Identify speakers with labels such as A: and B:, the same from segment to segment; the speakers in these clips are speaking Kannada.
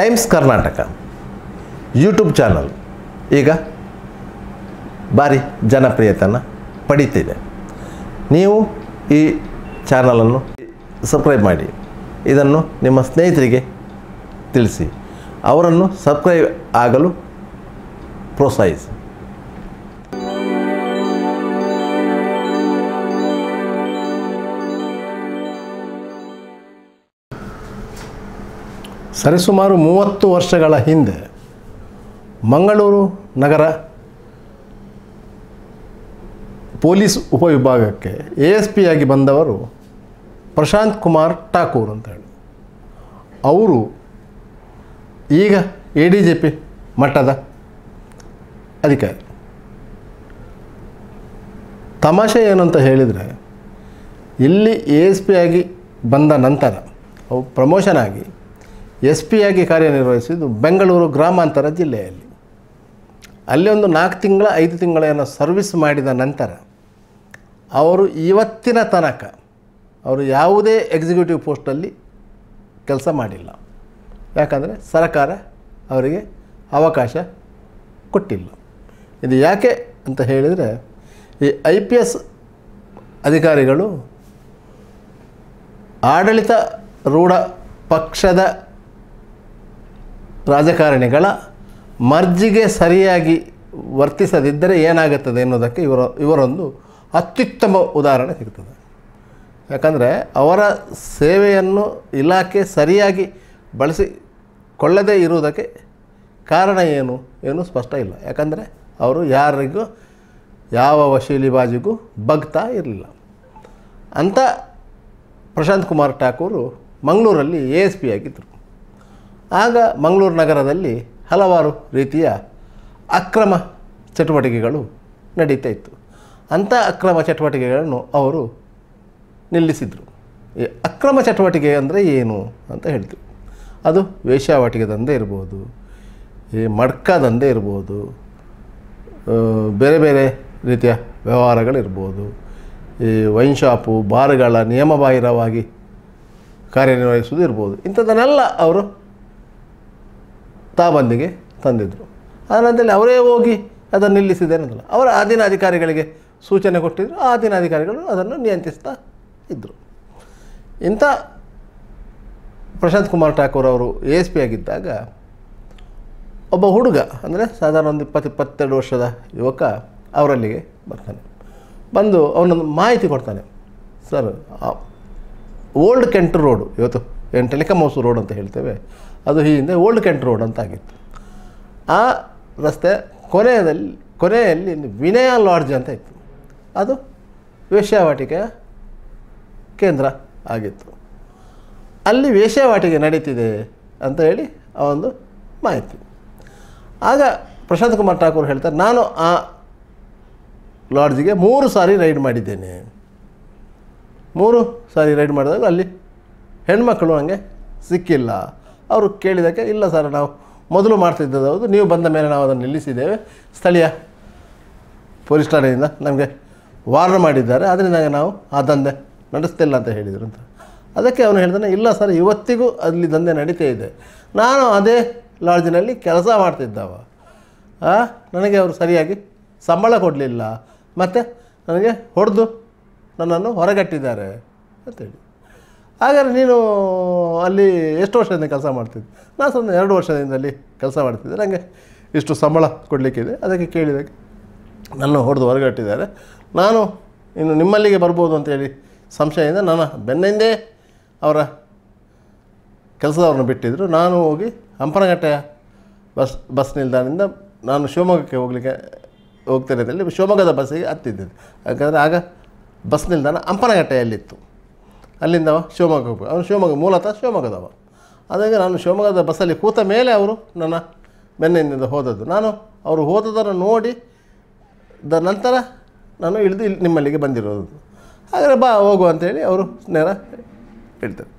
A: ಟೈಮ್ಸ್ ಕರ್ನಾಟಕ ಯೂಟ್ಯೂಬ್ ಚಾನಲ್ ಈಗ ಭಾರಿ ಜನಪ್ರಿಯತೆಯನ್ನು ಪಡೀತಿದೆ ನೀವು ಈ ಚಾನಲನ್ನು ಸಬ್ಸ್ಕ್ರೈಬ್ ಮಾಡಿ ಇದನ್ನು ನಿಮ್ಮ ಸ್ನೇಹಿತರಿಗೆ ತಿಳಿಸಿ ಅವರನ್ನು ಸಬ್ಸ್ಕ್ರೈಬ್ ಆಗಲು ಪ್ರೋತ್ಸಾಹಿಸಿ ಸರಿಸುಮಾರು ಮೂವತ್ತು ವರ್ಷಗಳ ಹಿಂದೆ ಮಂಗಳೂರು ನಗರ ಪೊಲೀಸ್ ಉಪವಿಭಾಗಕ್ಕೆ ಎ ಎಸ್ ಪಿಯಾಗಿ ಬಂದವರು ಪ್ರಶಾಂತ್ ಕುಮಾರ್ ಠಾಕೂರ್ ಅಂತ ಹೇಳಿ ಅವರು ಈಗ ಎ ಡಿ ಜೆ ಪಿ ಮಟ್ಟದ ಅಧಿಕಾರಿ ತಮಾಷೆ ಏನು ಅಂತ ಹೇಳಿದರೆ ಇಲ್ಲಿ ಎ ಎಸ್ ಪಿ ಆಗಿ ಬಂದ ನಂತರ ಅವು ಪ್ರಮೋಷನ್ ಆಗಿ ಎಸ್ ಆಗಿ ಕಾರ್ಯನಿರ್ವಹಿಸಿದ್ದು ಬೆಂಗಳೂರು ಗ್ರಾಮಾಂತರ ಜಿಲ್ಲೆಯಲ್ಲಿ ಅಲ್ಲಿ ಒಂದು ನಾಲ್ಕು ತಿಂಗಳ ಐದು ತಿಂಗಳ ಸರ್ವಿಸ್ ಮಾಡಿದ ನಂತರ ಅವರು ಇವತ್ತಿನ ತನಕ ಅವರು ಯಾವುದೇ ಎಕ್ಸಿಕ್ಯೂಟಿವ್ ಪೋಸ್ಟಲ್ಲಿ ಕೆಲಸ ಮಾಡಿಲ್ಲ ಯಾಕಂದರೆ ಸರ್ಕಾರ ಅವರಿಗೆ ಅವಕಾಶ ಕೊಟ್ಟಿಲ್ಲ ಇದು ಯಾಕೆ ಅಂತ ಹೇಳಿದರೆ ಈ ಐ ಪಿ ಎಸ್ ಅಧಿಕಾರಿಗಳು ಆಡಳಿತ ರೂಢ ಪಕ್ಷದ ರಾಜಕಾರಣಿಗಳ ಮರ್ಜಿಗೆ ಸರಿಯಾಗಿ ವರ್ತಿಸದಿದ್ದರೆ ಏನಾಗುತ್ತದೆ ಎನ್ನುವುದಕ್ಕೆ ಇವರ ಇವರೊಂದು ಅತ್ಯುತ್ತಮ ಉದಾಹರಣೆ ಸಿಗ್ತದೆ ಯಾಕಂದರೆ ಅವರ ಸೇವೆಯನ್ನು ಇಲಾಖೆ ಸರಿಯಾಗಿ ಬಳಸಿಕೊಳ್ಳದೇ ಇರುವುದಕ್ಕೆ ಕಾರಣ ಏನು ಏನು ಸ್ಪಷ್ಟ ಇಲ್ಲ ಯಾಕಂದರೆ ಅವರು ಯಾರಿಗೂ ಯಾವ ವಶೀಲಿಬಾಜಿಗೂ ಬಗ್ತಾ ಇರಲಿಲ್ಲ ಅಂತ ಪ್ರಶಾಂತ್ ಕುಮಾರ್ ಠಾಕೂರು ಮಂಗಳೂರಲ್ಲಿ ಎ ಎಸ್ ಪಿ ಆಗಿದ್ದರು ಆಗ ಮಂಗಳೂರು ನಗರದಲ್ಲಿ ಹಲವಾರು ರೀತಿಯ ಅಕ್ರಮ ಚಟುವಟಿಕೆಗಳು ನಡೀತಾ ಇತ್ತು ಅಂಥ ಅಕ್ರಮ ಚಟುವಟಿಕೆಗಳನ್ನು ಅವರು ನಿಲ್ಲಿಸಿದರು ಈ ಅಕ್ರಮ ಚಟುವಟಿಕೆ ಅಂದರೆ ಏನು ಅಂತ ಹೇಳಿದರು ಅದು ವೇಶ್ಯಾವಾಟಿಕೆ ದಂಧೆ ಇರ್ಬೋದು ಈ ಮಡ್ಕ ದಂಧೆ ಇರ್ಬೋದು ಬೇರೆ ಬೇರೆ ರೀತಿಯ ವ್ಯವಹಾರಗಳಿರ್ಬೋದು ಈ ವೈನ್ ಶಾಪು ಬಾರ್ಗಳ ನಿಯಮಬಾಹಿರವಾಗಿ ಕಾರ್ಯನಿರ್ವಹಿಸುವುದು ಇರ್ಬೋದು ಇಂಥದ್ದನ್ನೆಲ್ಲ ಅವರು ತಾಬಂದಿಗೆ ತಂದಿದ್ದರು ಆನಂತರಲ್ಲಿ ಅವರೇ ಹೋಗಿ ಅದನ್ನು ನಿಲ್ಲಿಸಿದ್ದೇನೆ ಅವರ ಅಧೀನ ಅಧಿಕಾರಿಗಳಿಗೆ ಸೂಚನೆ ಕೊಟ್ಟಿದ್ದರು ಆ ಅಧೀನ ಅಧಿಕಾರಿಗಳು ಅದನ್ನು ನಿಯಂತ್ರಿಸ್ತಾ ಇದ್ದರು ಇಂಥ ಪ್ರಶಾಂತ್ ಕುಮಾರ್ ಠಾಕೂರ್ ಅವರು ಎ ಎಸ್ ಪಿ ಆಗಿದ್ದಾಗ ಒಬ್ಬ ಹುಡುಗ ಅಂದರೆ ಸಾಧಾರಣ ಒಂದು ಇಪ್ಪತ್ತು ಇಪ್ಪತ್ತೆರಡು ವರ್ಷದ ಯುವಕ ಅವರಲ್ಲಿಗೆ ಬರ್ತಾನೆ ಬಂದು ಅವನೊಂದು ಮಾಹಿತಿ ಕೊಡ್ತಾನೆ ಸರ್ ಓಲ್ಡ್ ಕೆಂಟು ರೋಡು ಇವತ್ತು ಏನು ಟೆಲಿಕಾಮ್ ರೋಡ್ ಅಂತ ಹೇಳ್ತೇವೆ ಅದು ಈ ಹಿಂದೆ ಓಲ್ಡ್ ಕೆಂಟ್ ರೋಡ್ ಅಂತಾಗಿತ್ತು ಆ ರಸ್ತೆ ಕೊನೆಯಲ್ಲಿ ಕೊನೆಯಲ್ಲಿ ವಿನಯ ಲಾಡ್ಜ್ ಅಂತ ಇತ್ತು ಅದು ವೇಶ್ಯಾವಾಟಿಕೆಯ ಕೇಂದ್ರ ಆಗಿತ್ತು ಅಲ್ಲಿ ವೇಶ್ಯಾವಾಟಿಕೆ ನಡೀತಿದೆ ಅಂತ ಹೇಳಿ ಆ ಒಂದು ಮಾಹಿತಿ ಆಗ ಪ್ರಶಾಂತ್ ಕುಮಾರ್ ಠಾಕೂರ್ ಹೇಳ್ತಾರೆ ನಾನು ಆ ಲಾಡ್ಜಿಗೆ ಮೂರು ಸಾರಿ ರೈಡ್ ಮಾಡಿದ್ದೇನೆ ಮೂರು ಸಾರಿ ರೈಡ್ ಮಾಡಿದಾಗ ಅಲ್ಲಿ ಹೆಣ್ಮಕ್ಕಳು ನನಗೆ ಸಿಕ್ಕಿಲ್ಲ ಅವರು ಕೇಳಿದಕ್ಕೆ ಇಲ್ಲ ಸರ್ ನಾವು ಮೊದಲು ಮಾಡ್ತಿದ್ದದ್ದು ನೀವು ಬಂದ ಮೇಲೆ ನಾವು ಅದನ್ನು ನಿಲ್ಲಿಸಿದ್ದೇವೆ ಸ್ಥಳೀಯ ಪೊಲೀಸ್ ಠಾಣೆಯಿಂದ ನಮಗೆ ವಾರ್ನ್ ಮಾಡಿದ್ದಾರೆ ಅದರಿಂದ ನಾವು ಆ ದಂಧೆ ನಡೆಸ್ತಿಲ್ಲ ಅಂತ ಹೇಳಿದರು ಅಂತ ಅದಕ್ಕೆ ಅವನು ಹೇಳಿದಾನೆ ಇಲ್ಲ ಸರ್ ಇವತ್ತಿಗೂ ಅಲ್ಲಿ ದಂಧೆ ನಡೀತಾ ಇದೆ ನಾನು ಅದೇ ಲಾಡ್ಜಿನಲ್ಲಿ ಕೆಲಸ ಮಾಡ್ತಿದ್ದವ ನನಗೆ ಅವರು ಸರಿಯಾಗಿ ಸಂಬಳ ಕೊಡಲಿಲ್ಲ ಮತ್ತು ನನಗೆ ಹೊಡೆದು ನನ್ನನ್ನು ಹೊರಗಟ್ಟಿದ್ದಾರೆ ಅಂತ ಅಂತೇಳಿ ಹಾಗಾದರೆ ನೀನು ಅಲ್ಲಿ ಎಷ್ಟು ವರ್ಷದಿಂದ ಕೆಲಸ ಮಾಡ್ತಿದ್ದೆ ನಾನು ಸ್ವಲ್ಪ ಎರಡು ವರ್ಷದಿಂದ ಅಲ್ಲಿ ಕೆಲಸ ಮಾಡ್ತಿದ್ದೆ ನನಗೆ ಇಷ್ಟು ಸಂಬಳ ಕೊಡಲಿಕ್ಕಿದೆ ಅದಕ್ಕೆ ಕೇಳಿದಕ್ಕೆ ನನ್ನ ಹೊಡೆದು ಹೊರಗಟ್ಟಿದ್ದಾರೆ ನಾನು ಇನ್ನು ನಿಮ್ಮಲ್ಲಿಗೆ ಬರ್ಬೋದು ಅಂತೇಳಿ ಸಂಶಯದಿಂದ ನನ್ನ ಬೆನ್ನಿಂದೇ ಅವರ ಕೆಲಸದವ್ರನ್ನ ಬಿಟ್ಟಿದ್ದರು ನಾನು ಹೋಗಿ ಹಂಪನಗಟ್ಟೆಯ ಬಸ್ ಬಸ್ ನಿಲ್ದಾಣದಿಂದ ನಾನು ಶಿವಮೊಗ್ಗಕ್ಕೆ ಹೋಗಲಿಕ್ಕೆ ಹೋಗ್ತೇನೆ ಶಿವಮೊಗ್ಗದ ಬಸ್ಸಿಗೆ ಹತ್ತಿದ್ದೆ ಯಾಕಂದರೆ ಆಗ ಬಸ್ ನಿಲ್ದಾಣ ಹಂಪನಗಟ್ಟೆಯಲ್ಲಿತ್ತು ಅಲ್ಲಿಂದ ಶಿವಮೊಗ್ಗ ಹೋಗ್ಬೇಕು ಅವನು ಶಿವಮೊಗ್ಗ ಮೂಲತಃ ಶಿವಮೊಗ್ಗದವ ಅದಾಗ ನಾನು ಶಿವಮೊಗ್ಗದ ಬಸ್ಸಲ್ಲಿ ಕೂತ ಮೇಲೆ ಅವರು ನನ್ನ ಬೆನ್ನಿನಿಂದ ಹೋದದ್ದು ನಾನು ಅವರು ಹೋದದನ್ನು ನೋಡಿ ದ ನಂತರ ನಾನು ಇಳಿದು ಇಲ್ಲಿ ನಿಮ್ಮಲ್ಲಿಗೆ ಬಂದಿರೋದು ಹಾಗಾದರೆ ಬಾ ಹೋಗು ಅಂತೇಳಿ ಅವರು ನೇರ ಹೇಳ್ತಾರೆ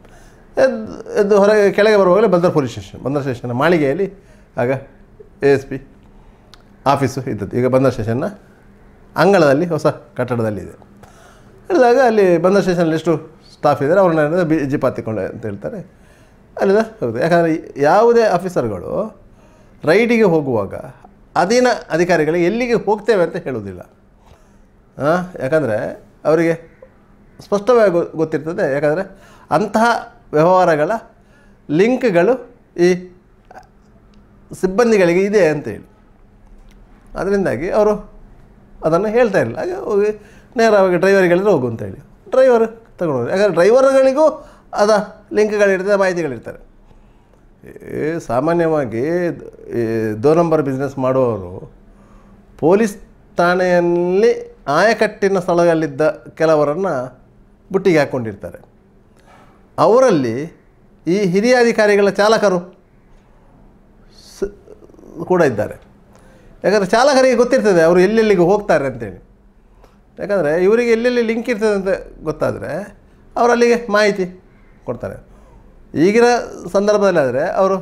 A: ಎದ್ದು ಎದ್ದು ಹೊರಗೆ ಕೆಳಗೆ ಬರುವಾಗಲೇ Bunder police station Bunder station ಮಾಳಿಗೆಯಲ್ಲಿ ಆಗ ಎ ಎಸ್ ಪಿ ಆಫೀಸು ಇದ್ದದ್ದು ಈಗ ಬಂದರ್ ಸ್ಟೇಷನ್ನ ಅಂಗಳದಲ್ಲಿ ಹೊಸ ಕಟ್ಟಡದಲ್ಲಿದೆ ಹೇಳಿದಾಗ ಅಲ್ಲಿ ಬಂದರ್ ಸ್ಟೇಷನಲ್ಲಿ ಎಷ್ಟು ಸ್ಟಾಫ್ ಇದ್ದಾರೆ ಅವ್ರನ್ನ ಬಿ ಜಿ ಪಾತಿಕೊಂಡೆ ಅಂತ ಹೇಳ್ತಾರೆ ಅಲ್ಲಿಂದ ಹೋಗುತ್ತೆ ಯಾಕಂದರೆ ಯಾವುದೇ ಆಫೀಸರ್ಗಳು ರೈಡಿಗೆ ಹೋಗುವಾಗ ಅಧೀನ ಅಧಿಕಾರಿಗಳಿಗೆ ಎಲ್ಲಿಗೆ ಹೋಗ್ತೇವೆ ಅಂತ ಹೇಳೋದಿಲ್ಲ ಯಾಕಂದರೆ ಅವರಿಗೆ ಸ್ಪಷ್ಟವಾಗಿ ಗೊತ್ತಿರ್ತದೆ ಯಾಕಂದರೆ ಅಂತಹ ವ್ಯವಹಾರಗಳ ಲಿಂಕ್ಗಳು ಈ ಸಿಬ್ಬಂದಿಗಳಿಗೆ ಇದೆ ಅಂತೇಳಿ ಅದರಿಂದಾಗಿ ಅವರು ಅದನ್ನು ಹೇಳ್ತಾ ಇರಲಿಲ್ಲ ಹಾಗೆ ಹೋಗಿ ನೇರವಾಗಿ ಡ್ರೈವರ್ಗಳಿದ್ರೆ ಹೋಗು ಅಂತೇಳಿ ಡ್ರೈವರ್ ತಗೊಂಡು ಯಾಕಂದರೆ ಡ್ರೈವರ್ಗಳಿಗೂ ಅದ ಲಿಂಕ್ಗಳಿರ್ತದೆ ಮಾಹಿತಿಗಳಿರ್ತಾರೆ ಸಾಮಾನ್ಯವಾಗಿ ದೋ ನಂಬರ್ ಬಿಸ್ನೆಸ್ ಮಾಡುವವರು ಪೊಲೀಸ್ ಠಾಣೆಯಲ್ಲಿ ಆಯಕಟ್ಟಿನ ಸ್ಥಳದಲ್ಲಿದ್ದ ಕೆಲವರನ್ನು ಬುಟ್ಟಿಗೆ ಹಾಕ್ಕೊಂಡಿರ್ತಾರೆ ಅವರಲ್ಲಿ ಈ ಹಿರಿಯ ಅಧಿಕಾರಿಗಳ ಚಾಲಕರು ಕೂಡ ಇದ್ದಾರೆ ಯಾಕಂದರೆ ಚಾಲಕರಿಗೆ ಗೊತ್ತಿರ್ತದೆ ಅವರು ಎಲ್ಲೆಲ್ಲಿಗೆ ಹೋಗ್ತಾರೆ ಅಂತೇಳಿ ಯಾಕಂದರೆ ಇವರಿಗೆ ಎಲ್ಲೆಲ್ಲಿ ಲಿಂಕ್ ಇರ್ತದೆ ಅಂತ ಗೊತ್ತಾದರೆ ಅವರು ಅಲ್ಲಿಗೆ ಮಾಹಿತಿ ಕೊಡ್ತಾರೆ ಈಗಿನ ಸಂದರ್ಭದಲ್ಲಾದರೆ ಅವರು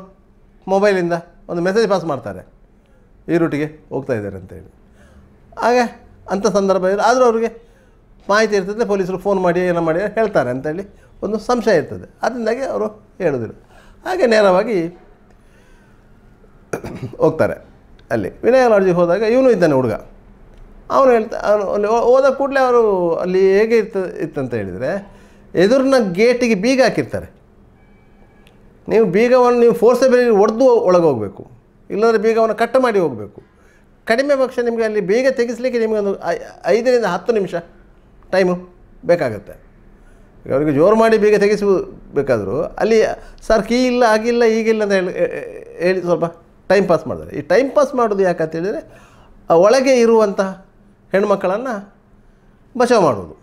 A: ಮೊಬೈಲಿಂದ ಒಂದು ಮೆಸೇಜ್ ಪಾಸ್ ಮಾಡ್ತಾರೆ ಈ ರೂಟಿಗೆ ಹೋಗ್ತಾ ಇದ್ದಾರೆ ಅಂತೇಳಿ ಹಾಗೆ ಅಂಥ ಸಂದರ್ಭ ಇದ್ದರೆ ಆದರೂ ಅವರಿಗೆ ಮಾಹಿತಿ ಇರ್ತದೆ ಪೊಲೀಸರು ಫೋನ್ ಮಾಡಿ ಏನೋ ಮಾಡಿ ಹೇಳ್ತಾರೆ ಅಂತೇಳಿ ಒಂದು ಸಂಶಯ ಇರ್ತದೆ ಅದರಿಂದಾಗಿ ಅವರು ಹೇಳೋದಿಲ್ಲ ಹಾಗೆ ನೇರವಾಗಿ ಹೋಗ್ತಾರೆ ಅಲ್ಲಿ ವಿನಯ ಲಾಡ್ಜಿಗೆ ಹೋದಾಗ ಇವನು ಇದ್ದಾನೆ ಹುಡುಗ ಅವನು ಹೇಳ್ತಾ ಅವನು ಅಲ್ಲಿ ಹೋದ ಕೂಡಲೇ ಅವರು ಅಲ್ಲಿ ಹೇಗೆ ಇರ್ತ ಇತ್ತಂತ ಹೇಳಿದರೆ ಎದುರಿನ ಗೇಟಿಗೆ ಬೀಗ ಹಾಕಿರ್ತಾರೆ ನೀವು ಬೀಗವನ್ನು ನೀವು ಫೋರ್ಸಬಲಿ ಒಡೆದು ಒಳಗೆ ಹೋಗಬೇಕು ಇಲ್ಲಾಂದರೆ ಬೀಗವನ್ನು ಕಟ್ ಮಾಡಿ ಹೋಗಬೇಕು ಕಡಿಮೆ ಪಕ್ಷ ನಿಮಗೆ ಅಲ್ಲಿ ಬೀಗ ತೆಗೆಸಲಿಕ್ಕೆ ನಿಮಗೊಂದು ಐದರಿಂದ ಹತ್ತು ನಿಮಿಷ ಟೈಮು ಬೇಕಾಗುತ್ತೆ ಅವರಿಗೆ ಜೋರು ಮಾಡಿ ಬೀಗ ತೆಗೆಸಬೇಕಾದರೂ ಅಲ್ಲಿ ಸರ್ ಕೀ ಇಲ್ಲ ಆಗಿಲ್ಲ ಈಗಿಲ್ಲ ಅಂತ ಹೇಳಿ ಹೇಳಿ ಸ್ವಲ್ಪ ಟೈಮ್ ಪಾಸ್ ಮಾಡ್ತಾರೆ ಈ ಟೈಮ್ ಪಾಸ್ ಮಾಡೋದು ಯಾಕಂತ ಹೇಳಿದರೆ ಒಳಗೆ ಇರುವಂತಹ ಹೆಣ್ಮಕ್ಕಳನ್ನು ಬಚಾವ್ ಮಾಡೋದು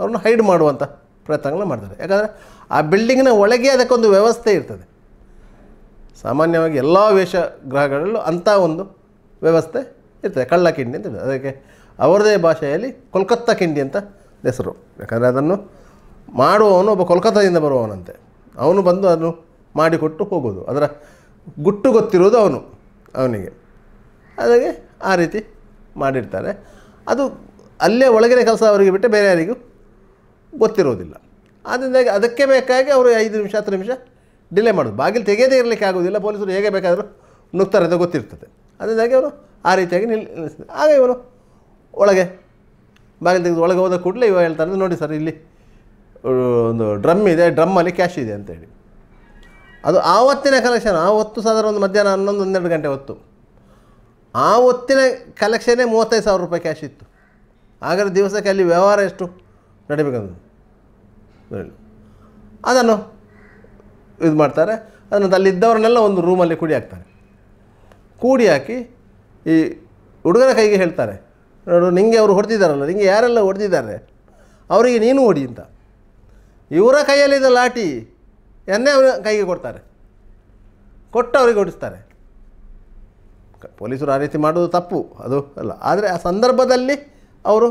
A: ಅವ್ರನ್ನ ಹೈಡ್ ಮಾಡುವಂಥ ಪ್ರಯತ್ನಗಳನ್ನ ಮಾಡ್ತಾರೆ ಯಾಕಂದರೆ ಆ ಬಿಲ್ಡಿಂಗಿನ ಒಳಗೆ ಅದಕ್ಕೊಂದು ವ್ಯವಸ್ಥೆ ಇರ್ತದೆ ಸಾಮಾನ್ಯವಾಗಿ ಎಲ್ಲ ಗ್ರಹಗಳಲ್ಲೂ ಅಂಥ ಒಂದು ವ್ಯವಸ್ಥೆ ಇರ್ತದೆ ಕಳ್ಳ ಕಿಂಡಿ ಅಂತ ಅದಕ್ಕೆ ಅವರದೇ ಭಾಷೆಯಲ್ಲಿ ಕೋಲ್ಕತ್ತಾ ಕಿಂಡಿ ಅಂತ ಹೆಸರು ಯಾಕಂದರೆ ಅದನ್ನು ಮಾಡುವವನು ಒಬ್ಬ ಕೊಲ್ಕತ್ತಾದಿಂದ ಬರುವವನಂತೆ ಅವನು ಬಂದು ಅದನ್ನು ಮಾಡಿಕೊಟ್ಟು ಹೋಗೋದು ಅದರ ಗುಟ್ಟು ಗೊತ್ತಿರೋದು ಅವನು ಅವನಿಗೆ ಅದಕ್ಕೆ ಆ ರೀತಿ ಮಾಡಿರ್ತಾರೆ ಅದು ಅಲ್ಲೇ ಒಳಗಡೆ ಕೆಲಸ ಅವರಿಗೆ ಬಿಟ್ಟರೆ ಬೇರೆ ಯಾರಿಗೂ ಗೊತ್ತಿರೋದಿಲ್ಲ ಆದ್ದರಿಂದಾಗಿ ಅದಕ್ಕೆ ಬೇಕಾಗಿ ಅವರು ಐದು ನಿಮಿಷ ಹತ್ತು ನಿಮಿಷ ಡಿಲೇ ಮಾಡೋದು ಬಾಗಿಲು ತೆಗೆಯದೇ ಇರಲಿಕ್ಕೆ ಆಗೋದಿಲ್ಲ ಪೊಲೀಸರು ಹೇಗೆ ಬೇಕಾದರೂ ನುಗ್ತಾರೆ ಅಂತ ಗೊತ್ತಿರ್ತದೆ ಅದರಿಂದಾಗಿ ಅವರು ಆ ರೀತಿಯಾಗಿ ನಿಲ್ ಆಗ ಇವರು ಒಳಗೆ ಬಾಗಿಲು ತೆಗೆದು ಒಳಗೆ ಹೋದ ಕೂಡಲೇ ಇವಾಗ ಹೇಳ್ತಾರೆ ನೋಡಿ ಸರ್ ಇಲ್ಲಿ ಒಂದು ಡ್ರಮ್ ಇದೆ ಡ್ರಮ್ಮಲ್ಲಿ ಕ್ಯಾಶ್ ಇದೆ ಅಂತೇಳಿ ಅದು ಆವತ್ತಿನ ಕಲೆಕ್ಷನ್ ಆವತ್ತು ಸಾಧಾರಣ ಒಂದು ಮಧ್ಯಾಹ್ನ ಹನ್ನೊಂದು ಹನ್ನೆರಡು ಗಂಟೆ ಹೊತ್ತು ಆ ಹೊತ್ತಿನ ಕಲೆಕ್ಷನ್ನೇ ಮೂವತ್ತೈದು ಸಾವಿರ ರೂಪಾಯಿ ಕ್ಯಾಶ್ ಇತ್ತು ಹಾಗಾದ್ರೆ ದಿವಸಕ್ಕೆ ಅಲ್ಲಿ ವ್ಯವಹಾರ ಎಷ್ಟು ಹೇಳಿ ಅದನ್ನು ಇದು ಮಾಡ್ತಾರೆ ಅದನ್ನು ಅಲ್ಲಿದ್ದವ್ರನ್ನೆಲ್ಲ ಒಂದು ರೂಮಲ್ಲಿ ಕೂಡಿ ಹಾಕ್ತಾರೆ ಕೂಡಿ ಹಾಕಿ ಈ ಹುಡುಗನ ಕೈಗೆ ಹೇಳ್ತಾರೆ ನೋಡು ನಿಂಗೆ ಅವರು ಹೊಡೆದಿದ್ದಾರಲ್ಲ ನಿಂಗೆ ಯಾರೆಲ್ಲ ಹೊಡೆದಿದ್ದಾರೆ ಅವರಿಗೆ ನೀನು ಹೊಡಿ ಅಂತ ಇವರ ಕೈಯಲ್ಲಿದ್ದ ಲಾಠಿ ಎನ್ನೇ ಅವರ ಕೈಗೆ ಕೊಡ್ತಾರೆ ಕೊಟ್ಟು ಅವರಿಗೆ ಹೊಡಿಸ್ತಾರೆ ಪೊಲೀಸರು ಆ ರೀತಿ ಮಾಡೋದು ತಪ್ಪು ಅದು ಅಲ್ಲ ಆದರೆ ಆ ಸಂದರ್ಭದಲ್ಲಿ ಅವರು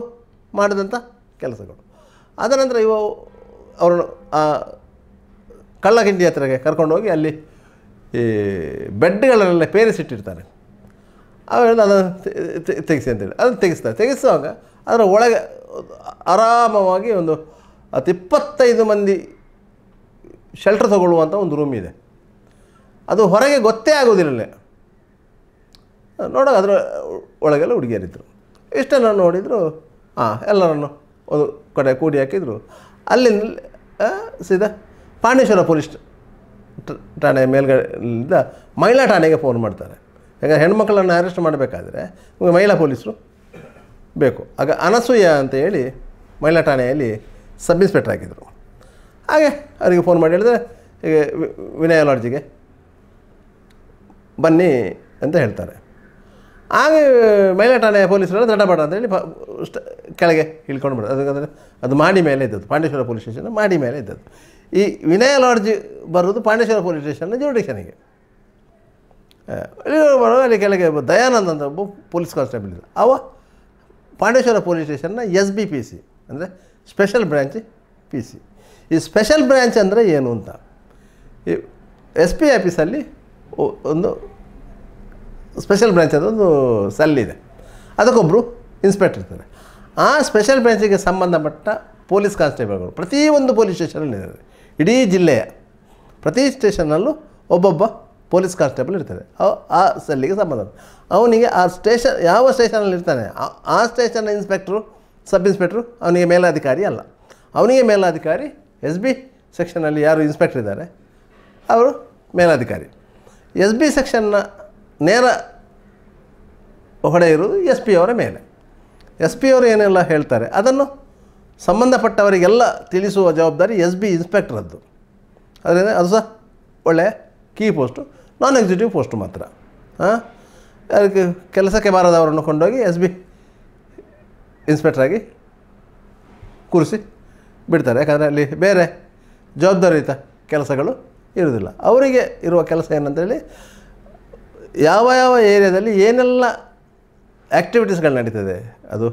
A: ಮಾಡಿದಂಥ ಕೆಲಸಗಳು ಅದನಂತರ ನಂತರ ಇವ ಅವರು ಕಳ್ಳಗಿಂಡಿ ಹತ್ರಗೆ ಕರ್ಕೊಂಡೋಗಿ ಅಲ್ಲಿ ಈ ಬೆಡ್ಗಳನ್ನೆಲ್ಲ ಪೇರಿಸಿಟ್ಟಿರ್ತಾರೆ ಅವೆಲ್ಲ ಅದನ್ನು ತೆಗೆಸಿ ಅಂತೇಳಿ ಅದನ್ನು ತೆಗೆಸ್ತಾರೆ ತೆಗೆಸುವಾಗ ಅದರ ಒಳಗೆ ಆರಾಮವಾಗಿ ಒಂದು ಹತ್ತು ಇಪ್ಪತ್ತೈದು ಮಂದಿ ಶೆಲ್ಟರ್ ತಗೊಳ್ಳುವಂಥ ಒಂದು ರೂಮ್ ಇದೆ ಅದು ಹೊರಗೆ ಗೊತ್ತೇ ಆಗೋದಿಲ್ಲ ನೋಡೋ ಅದರ ಒಳಗೆಲ್ಲ ಹುಡುಗಿಯರಿದ್ದರು ಇಷ್ಟೆಲ್ಲ ನೋಡಿದರು ಹಾಂ ಎಲ್ಲರನ್ನು ಒಂದು ಕಡೆ ಕೂಡಿ ಹಾಕಿದರು ಅಲ್ಲಿಂದ ಸೀದಾ ಪಾಂಡೇಶ್ವರ ಪೊಲೀಸ್ ಠಾಣೆ ಮೇಲ್ಗಡೆಯಿಂದ ಮಹಿಳಾ ಠಾಣೆಗೆ ಫೋನ್ ಮಾಡ್ತಾರೆ ಯಾಕಂದರೆ ಹೆಣ್ಮಕ್ಳನ್ನು ಅರೆಸ್ಟ್ ಮಾಡಬೇಕಾದ್ರೆ ಮಹಿಳಾ ಪೊಲೀಸರು ಬೇಕು ಆಗ ಅನಸೂಯ ಅಂತ ಹೇಳಿ ಮಹಿಳಾ ಠಾಣೆಯಲ್ಲಿ ಸಬ್ ಇನ್ಸ್ಪೆಕ್ಟರ್ ಹಾಕಿದರು ಹಾಗೆ ಅವರಿಗೆ ಫೋನ್ ಮಾಡಿ ಹೇಳಿದರೆ ಈಗ ವಿನಯ ಲಾಡ್ಜಿಗೆ ಬನ್ನಿ ಅಂತ ಹೇಳ್ತಾರೆ ಆಗ ಮಹಿಳಾ ಠಾಣೆ ಪೊಲೀಸರು ದಡಬಡ ಅಂತೇಳಿ ಕೆಳಗೆ ಇಳ್ಕೊಂಡು ಬಿಡೋದು ಅದಕ್ಕಂದರೆ ಅದು ಮಾಡಿ ಮೇಲೆ ಇದ್ದದ್ದು ಪಾಂಡೇಶ್ವರ ಪೊಲೀಸ್ ಸ್ಟೇಷನ್ ಮಾಡಿ ಮೇಲೆ ಇದ್ದದ್ದು ಈ ವಿನಯ ಲಾಡ್ಜ್ ಬರೋದು ಪಾಂಡೇಶ್ವರ ಪೊಲೀಸ್ ಸ್ಟೇಷನ್ನ ಜುಡಿಷನಿಗೆ ಅಲ್ಲಿ ಕೆಳಗೆ ದಯಾನಂದ ಅಂತ ಒಬ್ಬ ಪೊಲೀಸ್ ಕಾನ್ಸ್ಟೇಬಲ್ ಇದ್ದ ಅವ ಪಾಂಡೇಶ್ವರ ಪೊಲೀಸ್ ಸ್ಟೇಷನ್ನ ಎಸ್ ಬಿ ಪಿ ಸಿ ಅಂದರೆ ಸ್ಪೆಷಲ್ ಬ್ರ್ಯಾಂಚ್ ಪಿ ಸಿ ಈ ಸ್ಪೆಷಲ್ ಬ್ರ್ಯಾಂಚ್ ಅಂದರೆ ಏನು ಅಂತ ಈ ಎಸ್ ಪಿ ಆಫೀಸಲ್ಲಿ ಒಂದು ಸ್ಪೆಷಲ್ ಬ್ರಾಂಚ್ ಒಂದು ಸೆಲ್ ಇದೆ ಅದಕ್ಕೊಬ್ಬರು ಇನ್ಸ್ಪೆಕ್ಟರ್ ಇರ್ತಾರೆ ಆ ಸ್ಪೆಷಲ್ ಬ್ರಾಂಚಿಗೆ ಸಂಬಂಧಪಟ್ಟ ಪೊಲೀಸ್ ಕಾನ್ಸ್ಟೇಬಲ್ಗಳು ಪ್ರತಿಯೊಂದು ಪೊಲೀಸ್ ಸ್ಟೇಷನಲ್ಲಿ ಇದ್ದಾರೆ ಇಡೀ ಜಿಲ್ಲೆಯ ಪ್ರತಿ ಸ್ಟೇಷನ್ನಲ್ಲೂ ಒಬ್ಬೊಬ್ಬ ಪೊಲೀಸ್ ಕಾನ್ಸ್ಟೇಬಲ್ ಇರ್ತಾರೆ ಆ ಸೆಲ್ಲಿಗೆ ಸಂಬಂಧ ಅವನಿಗೆ ಆ ಸ್ಟೇಷನ್ ಯಾವ ಸ್ಟೇಷನಲ್ಲಿ ಇರ್ತಾನೆ ಆ ಸ್ಟೇಷನ್ನ ಇನ್ಸ್ಪೆಕ್ಟ್ರು ಸಬ್ ಇನ್ಸ್ಪೆಕ್ಟ್ರು ಅವನಿಗೆ ಮೇಲಾಧಿಕಾರಿ ಅಲ್ಲ ಅವನಿಗೆ ಮೇಲಾಧಿಕಾರಿ ಎಸ್ ಬಿ ಸೆಕ್ಷನಲ್ಲಿ ಯಾರು ಇನ್ಸ್ಪೆಕ್ಟ್ರ್ ಇದ್ದಾರೆ ಅವರು ಮೇಲಾಧಿಕಾರಿ ಎಸ್ ಬಿ ಸೆಕ್ಷನ್ನ ನೇರ ಹೊಡೆ ಇರುವುದು ಎಸ್ ಪಿ ಅವರ ಮೇಲೆ ಎಸ್ ಪಿ ಅವರು ಏನೆಲ್ಲ ಹೇಳ್ತಾರೆ ಅದನ್ನು ಸಂಬಂಧಪಟ್ಟವರಿಗೆಲ್ಲ ತಿಳಿಸುವ ಜವಾಬ್ದಾರಿ ಎಸ್ ಬಿ ಇನ್ಸ್ಪೆಕ್ಟ್ರದ್ದು ಅದರಿಂದ ಅದು ಸಹ ಒಳ್ಳೆಯ key post non executive post ಮಾತ್ರ ಹಾಂ ಅದಕ್ಕೆ ಕೆಲಸಕ್ಕೆ ಬಾರದವರನ್ನು ಕೊಂಡೋಗಿ ಎಸ್ ಬಿ ಇನ್ಸ್ಪೆಕ್ಟ್ರಾಗಿ ಕೂರಿಸಿ ಬಿಡ್ತಾರೆ ಯಾಕಂದರೆ ಅಲ್ಲಿ ಬೇರೆ ಜವಾಬ್ದಾರಿಯುತ ಕೆಲಸಗಳು ಇರುವುದಿಲ್ಲ ಅವರಿಗೆ ಇರುವ ಕೆಲಸ ಏನಂತೇಳಿ ಯಾವ ಯಾವ ಏರಿಯಾದಲ್ಲಿ ಏನೆಲ್ಲ ಆ್ಯಕ್ಟಿವಿಟೀಸ್ಗಳು ನಡೀತದೆ ಅದು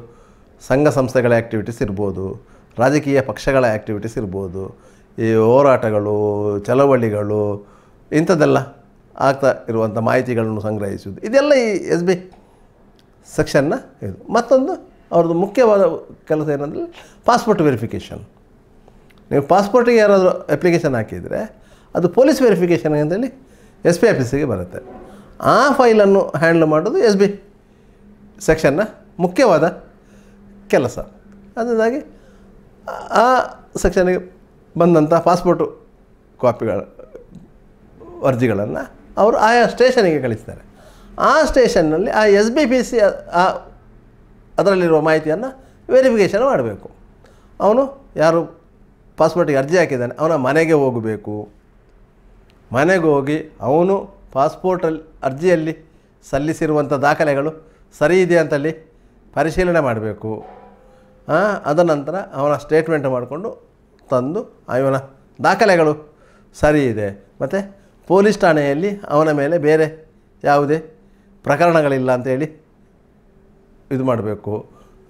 A: ಸಂಘ ಸಂಸ್ಥೆಗಳ ಆ್ಯಕ್ಟಿವಿಟೀಸ್ ಇರ್ಬೋದು ರಾಜಕೀಯ ಪಕ್ಷಗಳ ಆ್ಯಕ್ಟಿವಿಟೀಸ್ ಇರ್ಬೋದು ಈ ಹೋರಾಟಗಳು ಚಳವಳಿಗಳು ಇಂಥದ್ದೆಲ್ಲ ಆಗ್ತಾ ಇರುವಂಥ ಮಾಹಿತಿಗಳನ್ನು ಸಂಗ್ರಹಿಸುವುದು ಇದೆಲ್ಲ ಈ ಎಸ್ ಬಿ ಸೆಕ್ಷನ್ನ ಇದು ಮತ್ತೊಂದು ಅವ್ರದ್ದು ಮುಖ್ಯವಾದ ಕೆಲಸ ಏನಂದರೆ ಪಾಸ್ಪೋರ್ಟ್ ವೆರಿಫಿಕೇಷನ್ ನೀವು ಪಾಸ್ಪೋರ್ಟಿಗೆ ಯಾರಾದರೂ ಅಪ್ಲಿಕೇಶನ್ ಹಾಕಿದರೆ ಅದು ಪೊಲೀಸ್ ವೆರಿಫಿಕೇಷನ್ ಅಂತೇಳಿ ಎಸ್ ಪಿ ಆಫೀಸಿಗೆ ಬರುತ್ತೆ ಆ ಫೈಲನ್ನು ಹ್ಯಾಂಡಲ್ ಮಾಡೋದು ಎಸ್ ಬಿ ಸೆಕ್ಷನ್ನ ಮುಖ್ಯವಾದ ಕೆಲಸ ಅದರಿಂದಾಗಿ ಆ ಸೆಕ್ಷನ್ಗೆ ಬಂದಂಥ ಪಾಸ್ಪೋರ್ಟು ಕಾಪಿಗಳ ಅರ್ಜಿಗಳನ್ನು ಅವರು ಆಯಾ ಸ್ಟೇಷನಿಗೆ ಕಳಿಸ್ತಾರೆ ಆ ಸ್ಟೇಷನ್ನಲ್ಲಿ ಆ ಎಸ್ ಬಿ ಪಿ ಸಿ ಆ ಅದರಲ್ಲಿರುವ ಮಾಹಿತಿಯನ್ನು ವೆರಿಫಿಕೇಷನ್ ಮಾಡಬೇಕು ಅವನು ಯಾರು ಪಾಸ್ಪೋರ್ಟಿಗೆ ಅರ್ಜಿ ಹಾಕಿದ್ದಾನೆ ಅವನ ಮನೆಗೆ ಹೋಗಬೇಕು ಮನೆಗೆ ಹೋಗಿ ಅವನು ಪಾಸ್ಪೋರ್ಟಲ್ಲಿ ಅರ್ಜಿಯಲ್ಲಿ ಸಲ್ಲಿಸಿರುವಂಥ ದಾಖಲೆಗಳು ಸರಿ ಇದೆ ಅಂತಲ್ಲಿ ಪರಿಶೀಲನೆ ಮಾಡಬೇಕು ಅದ ನಂತರ ಅವನ ಸ್ಟೇಟ್ಮೆಂಟ್ ಮಾಡಿಕೊಂಡು ತಂದು ಅವನ ದಾಖಲೆಗಳು ಸರಿ ಇದೆ ಮತ್ತು ಪೊಲೀಸ್ ಠಾಣೆಯಲ್ಲಿ ಅವನ ಮೇಲೆ ಬೇರೆ ಯಾವುದೇ ಪ್ರಕರಣಗಳಿಲ್ಲ ಅಂತೇಳಿ ಇದು ಮಾಡಬೇಕು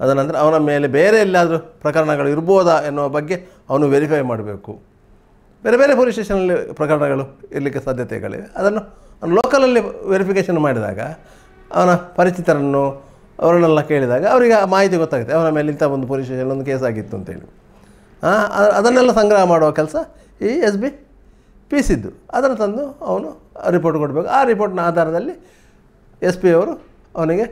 A: ಅದನಂತರ ಅವನ ಮೇಲೆ ಬೇರೆ ಎಲ್ಲಾದರೂ ಪ್ರಕರಣಗಳು ಇರ್ಬೋದಾ ಎನ್ನುವ ಬಗ್ಗೆ ಅವನು ವೆರಿಫೈ ಮಾಡಬೇಕು ಬೇರೆ ಬೇರೆ ಪೊಲೀಸ್ ಸ್ಟೇಷನಲ್ಲಿ ಪ್ರಕರಣಗಳು ಇರಲಿಕ್ಕೆ ಸಾಧ್ಯತೆಗಳಿವೆ ಅದನ್ನು ಲೋಕಲಲ್ಲಿ ವೆರಿಫಿಕೇಷನ್ ಮಾಡಿದಾಗ ಅವನ ಪರಿಚಿತರನ್ನು ಅವರನ್ನೆಲ್ಲ ಕೇಳಿದಾಗ ಅವರಿಗೆ ಆ ಮಾಹಿತಿ ಗೊತ್ತಾಗುತ್ತೆ ಅವನ ಮೇಲೆ ಇಂಥ ಒಂದು ಪೊಲೀಸ್ ಸ್ಟೇಷನ್ ಒಂದು ಕೇಸ್ ಆಗಿತ್ತು ಅಂತೇಳಿ ಅದನ್ನೆಲ್ಲ ಸಂಗ್ರಹ ಮಾಡುವ ಕೆಲಸ ಈ ಎಸ್ ಬಿ ಪಿ ಸಿದ್ದು ಅದನ್ನು ತಂದು ಅವನು ರಿಪೋರ್ಟ್ ಕೊಡಬೇಕು ಆ ರಿಪೋರ್ಟ್ನ ಆಧಾರದಲ್ಲಿ ಎಸ್ ಪಿ ಅವರು ಅವನಿಗೆ